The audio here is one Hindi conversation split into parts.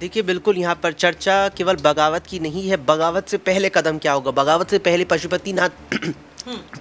देखिए बिल्कुल यहाँ पर चर्चा केवल बगावत की नहीं है बगावत से पहले कदम क्या होगा बगावत से पहले पशुपतिनाथ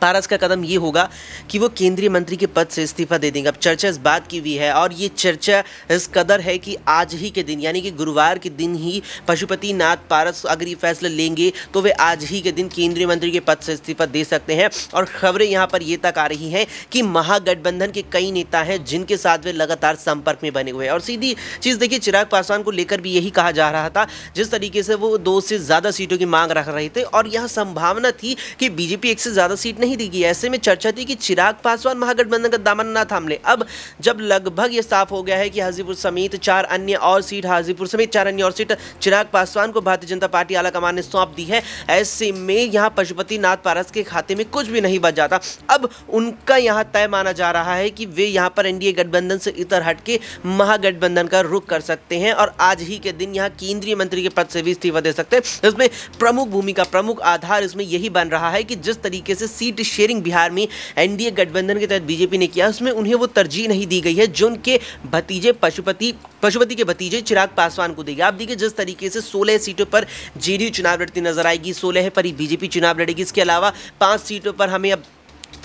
पारस का कदम ये होगा कि वो केंद्रीय मंत्री के पद से इस्तीफा दे देंगे अब चर्चा इस बात की भी है और ये चर्चा इस कदर है कि आज ही के दिन यानी कि गुरुवार के दिन ही पशुपति नाथ पारस अगर ये फैसला लेंगे तो वे आज ही के दिन केंद्रीय मंत्री के पद से इस्तीफा दे सकते हैं और खबरें यहाँ पर ये तक आ रही हैं कि महागठबंधन के कई नेता हैं जिनके साथ वे लगातार संपर्क में बने हुए हैं और सीधी चीज़ देखिए चिराग पासवान को लेकर भी यही कहा जा रहा था जिस तरीके से वो दो से ज़्यादा सीटों की मांग रख रहे थे और यह संभावना थी कि बीजेपी एक से ज़्यादा सीट नहीं दी गई ऐसे में चर्चा थी कि चिराग पासवान महागठबंधन का दामन न थामले अब जब लगभग ये साफ हो गया है कि हाजीपुर समेत चार अन्य और सीट हाजीपुर समेत चार अन्य और सीट चिराग पासवान को भारतीय जनता पार्टी आलाकमान ने सौंप दी है ऐसे में यहाँ पशुपति नाथ पारस के खाते में कुछ भी नहीं बच जाता अब उनका यहाँ तय माना जा रहा है कि वे यहाँ पर एनडीए गठबंधन से इतर हटके महागठबंधन का रुख कर सकते हैं और आज ही के दिन यहाँ केंद्रीय मंत्री के पद से भी इस्तीफा दे सकते हैं इसमें प्रमुख भूमिका प्रमुख आधार इसमें यही बन रहा है कि जिस तरीके जैसे सीट शेयरिंग बिहार में एनडीए गठबंधन के तहत बीजेपी ने किया उसमें उन्हें वो तरजीह नहीं दी गई है जो उनके भतीजे पशुपति पशुपति के भतीजे चिराग पासवान को देगी आप देखिए जिस तरीके से सोलह सीटों पर जेडीयू चुनाव लड़ती नजर आएगी सोलह पर ही बीजेपी चुनाव लड़ेगी इसके अलावा पांच सीटों पर हमें अब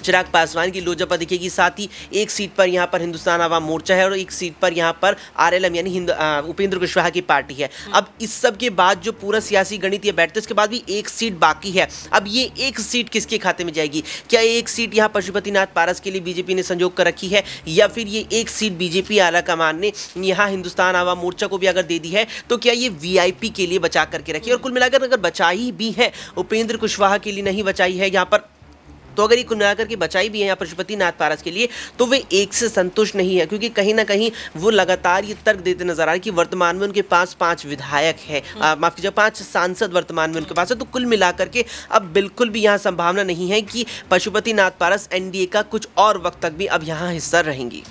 चिराग पासवान की लोजपा दिखेगी साथ ही एक सीट पर यहाँ पर हिंदुस्तान आवाम मोर्चा है और एक सीट पर यहाँ पर आर यानी उपेंद्र कुशवाहा की पार्टी है हम्म। अब इस सब के बाद जो पूरा सियासी गणित ये बैठते उसके बाद भी एक सीट बाकी है अब ये एक सीट किसके खाते में जाएगी क्या एक सीट यहाँ पशुपतिनाथ पारस के लिए बीजेपी ने संजोग कर रखी है या फिर ये एक सीट बीजेपी आला कमान ने यहाँ हिंदुस्तान आवाम मोर्चा को भी अगर दे दी है तो क्या ये वीआईपी के लिए बचा करके रखी है और कुल मिलाकर अगर बचाई भी है उपेंद्र कुशवाहा के लिए नहीं बचाई है यहाँ पर तो अगर ये कुंडाकर की बचाई भी है यहाँ पशुपति नाथ पारस के लिए तो वे एक से संतुष्ट नहीं है क्योंकि कहीं ना कहीं वो लगातार ये तर्क देते नजर आ रहे कि वर्तमान में उनके पास पांच विधायक है हम्म। माफ कीजिए पांच सांसद वर्तमान में उनके पास है तो कुल मिलाकर के अब बिल्कुल भी यहाँ संभावना नहीं है कि पशुपति नाथ पारस एनडीए का कुछ और वक्त तक भी अब यहाँ हिस्सा रहेंगी